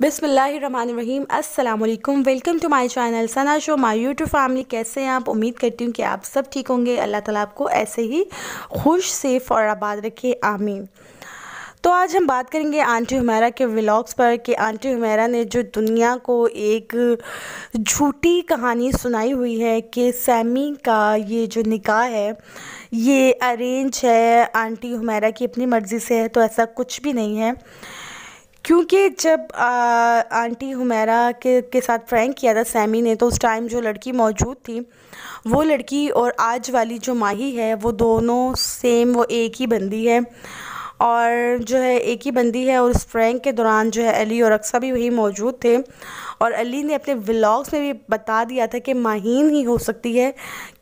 बिसमीम अल्लाम welcome to my channel Sana show my YouTube family कैसे हैं आप उम्मीद करती हूँ कि आप सब ठीक होंगे अल्लाह ताला आपको ऐसे ही खुश सेफ और आबाद रखे आमीन तो आज हम बात करेंगे आंटी हमारा के व्लॉग्स पर कि आंटी हमारा ने जो दुनिया को एक झूठी कहानी सुनाई हुई है कि सैमी का ये जो निकाह है ये अरेंज है आंटी हमारा की अपनी मर्ज़ी से है तो ऐसा कुछ भी नहीं है क्योंकि जब आ, आंटी हुमैरा के के साथ फ्रैंक किया था सैमी ने तो उस टाइम जो लड़की मौजूद थी वो लड़की और आज वाली जो माही है वो दोनों सेम वो एक ही बंदी है और जो है एक ही बंदी है और उस फ्रैंक के दौरान जो है अली और अक्सा भी वही मौजूद थे और अली ने अपने व्लॉग्स में भी बता दिया था कि माहीन ही हो सकती है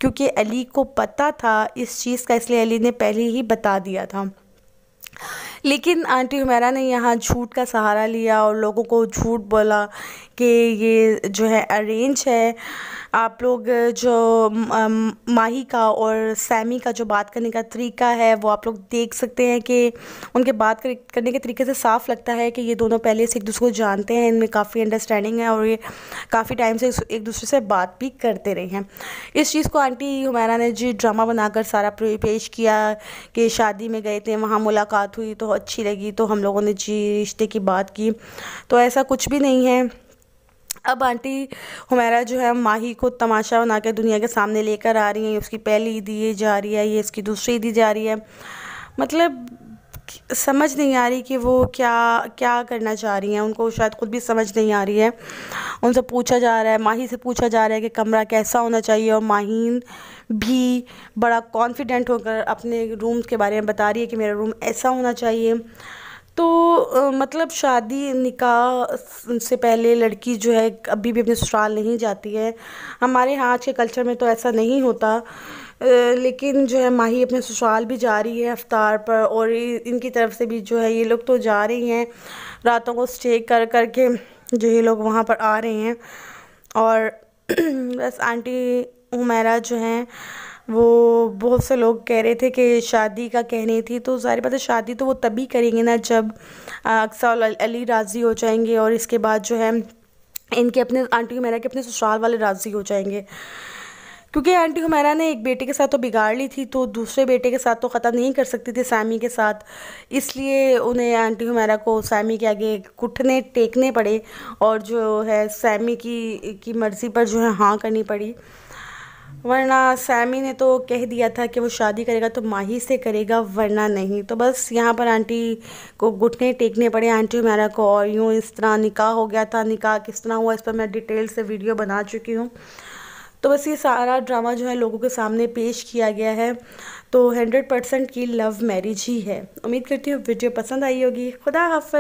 क्योंकि अली को पता था इस चीज़ का इसलिए अली ने पहले ही बता दिया था लेकिन आंटी हुमैरा ने यहाँ झूठ का सहारा लिया और लोगों को झूठ बोला कि ये जो है अरेंज है आप लोग जो माही का और सैमी का जो बात करने का तरीका है वो आप लोग देख सकते हैं कि उनके बात करने के तरीके से साफ़ लगता है कि ये दोनों पहले से एक दूसरे को जानते हैं इनमें काफ़ी अंडरस्टैंडिंग है और ये काफ़ी टाइम से एक दूसरे से बात भी करते रहे हैं इस चीज़ को आंटी हुमैरा ने जी ड्रामा बनाकर सारा पेश किया कि शादी में गए थे वहाँ मुलाकात हुई तो अच्छी लगी तो हम लोगों ने जी रिश्ते की बात की तो ऐसा कुछ भी नहीं है अब आंटी हमारा जो है माही को तमाशा बना के दुनिया के सामने लेकर आ रही है उसकी पहली ईद ये जा रही है ये इसकी दूसरी ईदी जा रही है मतलब समझ नहीं आ रही कि वो क्या क्या करना चाह रही हैं उनको शायद ख़ुद भी समझ नहीं आ रही है उनसे पूछा जा रहा है माही से पूछा जा रहा है कि कमरा कैसा होना चाहिए और माहीन भी बड़ा कॉन्फिडेंट होकर अपने रूम के बारे में बता रही है कि मेरा रूम ऐसा होना चाहिए तो आ, मतलब शादी निकाह से पहले लड़की जो है अभी भी अपने ससुराल नहीं जाती है हमारे यहाँ आज के कल्चर में तो ऐसा नहीं होता लेकिन जो है माही अपने ससुराल भी जा रही है अफ्तार पर और इनकी तरफ से भी जो है ये लोग तो जा रही हैं रातों को स्टे कर कर के जो ये लोग वहाँ पर आ रहे हैं और बस आंटी उमेरा जो हैं वो बहुत से लोग कह रहे थे कि शादी का कहनी थी तो सारी बात है शादी तो वो तभी करेंगे ना जब अक्सर अली राज़ी हो जाएंगे और इसके बाद जो है इनके अपने आंटी उमेरा के अपने ससुराल वाले राज़ी हो जाएंगे क्योंकि आंटी हुमैरा ने एक बेटे के साथ तो बिगाड़ ली थी तो दूसरे बेटे के साथ तो ख़त्म नहीं कर सकती थी सैमी के साथ इसलिए उन्हें आंटी हुमैरा को सैमी के आगे घुटने टेकने पड़े और जो है सैमी की की मर्ज़ी पर जो है हाँ करनी पड़ी वरना सैमी ने तो कह दिया था कि वो शादी करेगा तो माही से करेगा वरना नहीं तो बस यहाँ पर आंटी को घुटने टेकने पड़े आंटी हमारा को और यूँ इस तरह निकाह हो गया था निकाह किस तरह हुआ इस पर मैं डिटेल से वीडियो बना चुकी हूँ तो बस ये सारा ड्रामा जो है लोगों के सामने पेश किया गया है तो हंड्रेड परसेंट की लव मैरिज ही है उम्मीद करती हूँ वीडियो पसंद आई होगी खुदा हाफ